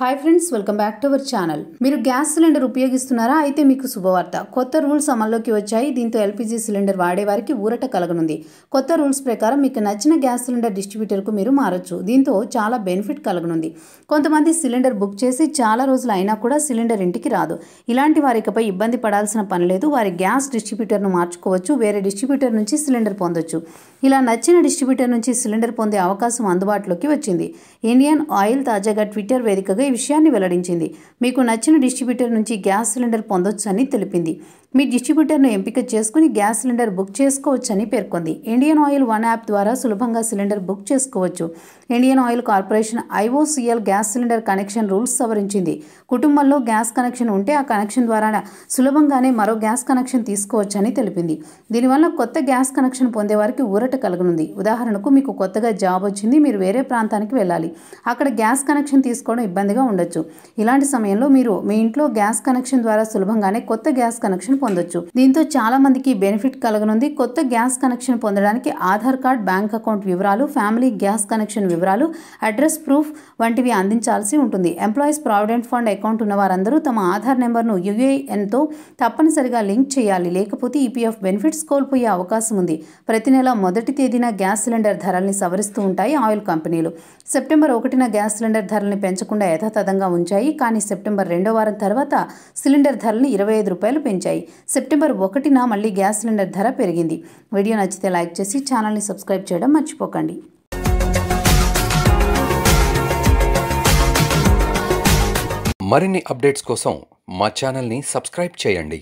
hi friends welcome back to our channel మీరు gas cylinder ఉపయోగిస్తున్నారా అయితే మీకు శుభవార్త కొత్త రూల్స్ అమల్లోకి వచ్చాయి దీంతో ఎల్పీజీ సిలిండర్ వాడేవారికి ఊరట కలగనుంది కొత్త రూల్స్ ప్రకారం మీకు నచ్చిన గ్యాస్ సిలిండర్ డిస్ట్రిబ్యూటర్కు మీరు మారచ్చు దీంతో చాలా బెనిఫిట్ కలగనుంది కొంతమంది సిలిండర్ బుక్ చేసి చాలా రోజులు అయినా కూడా సిలిండర్ ఇంటికి రాదు ఇలాంటి వారికిపై ఇబ్బంది పడాల్సిన పని లేదు వారి గ్యాస్ డిస్ట్రిబ్యూటర్ను మార్చుకోవచ్చు వేరే డిస్ట్రిబ్యూటర్ నుంచి సిలిండర్ పొందొచ్చు ఇలా నచ్చిన డిస్ట్రిబ్యూటర్ నుంచి సిలిండర్ పొందే అవకాశం అందుబాటులోకి వచ్చింది ఇండియన్ ఆయిల్ తాజాగా ట్విట్టర్ వేదికగా విషయాన్ని వెల్లడించింది మీకు నచ్చిన డిస్ట్రిబ్యూటర్ నుంచి గ్యాస్ సిలిండర్ పొందొచ్చని తెలిపింది మీ డిస్ట్రిబ్యూటర్ను ఎంపిక చేసుకుని గ్యాస్ సిలిండర్ బుక్ చేసుకోవచ్చని పేర్కొంది ఇండియన్ ఆయిల్ వన్ యాప్ ద్వారా సులభంగా సిలిండర్ బుక్ చేసుకోవచ్చు Indian Oil Corporation IOCL gas cylinder connection rules సవరించింది కుటుంబంలో గ్యాస్ కనెక్షన్ ఉంటే ఆ కనెక్షన్ ద్వారా సులభంగానే మరో గ్యాస్ కనెక్షన్ తీసుకోవచ్చని తెలిపింది దీనివల్ల కొత్త గ్యాస్ కనెక్షన్ పొందేవారికి ఊరట కలగనుంది ఉదాహరణకు మీకు కొత్తగా జాబ్ వచ్చింది మీరు వేరే ప్రాంతానికి వెళ్ళాలి అక్కడ గ్యాస్ కనెక్షన్ తీసుకోవడం ఇబ్బందిగా ఉండొచ్చు ఇలాంటి సమయంలో మీరు మీ ఇంట్లో గ్యాస్ కనెక్షన్ ద్వారా సులభంగానే కొత్త గ్యాస్ కనెక్షన్ పొందొచ్చు దీంతో చాలా మందికి బెనిఫిట్ కలగనుంది కొత్త గ్యాస్ కనెక్షన్ పొందడానికి ఆధార్ కార్డ్ బ్యాంక్ అకౌంట్ వివరాలు ఫ్యామిలీ గ్యాస్ కనెక్షన్ వివరాలు అడ్రస్ ప్రూఫ్ వంటివి అందించాల్సి ఉంటుంది ఎంప్లాయీస్ ప్రావిడెంట్ ఫండ్ అకౌంట్ ఉన్న వారందరూ తమ ఆధార్ నెంబర్ను యుఏఎన్తో తప్పనిసరిగా లింక్ చేయాలి లేకపోతే ఈపీఎఫ్ బెనిఫిట్స్ కోల్పోయే అవకాశం ఉంది ప్రతి నెల మొదటి తేదీన గ్యాస్ సిలిండర్ ధరల్ని సవరిస్తూ ఉంటాయి ఆయిల్ కంపెనీలు సెప్టెంబర్ ఒకటిన గ్యాస్ సిలిండర్ ధరల్ని పెంచకుండా యథాతథంగా ఉంచాయి కానీ సెప్టెంబర్ రెండో వారం తర్వాత సిలిండర్ ధరల్ని ఇరవై ఐదు రూపాయలు పెంచాయి సెప్టెంబర్ ఒకటిన మళ్ళీ గ్యాస్ సిలిండర్ ధర పెరిగింది వీడియో నచ్చితే లైక్ చేసి ఛానల్ని సబ్స్క్రైబ్ చేయడం మర్చిపోకండి మరిన్ని అప్డేట్స్ కోసం మా ఛానల్ని సబ్స్క్రైబ్ చేయండి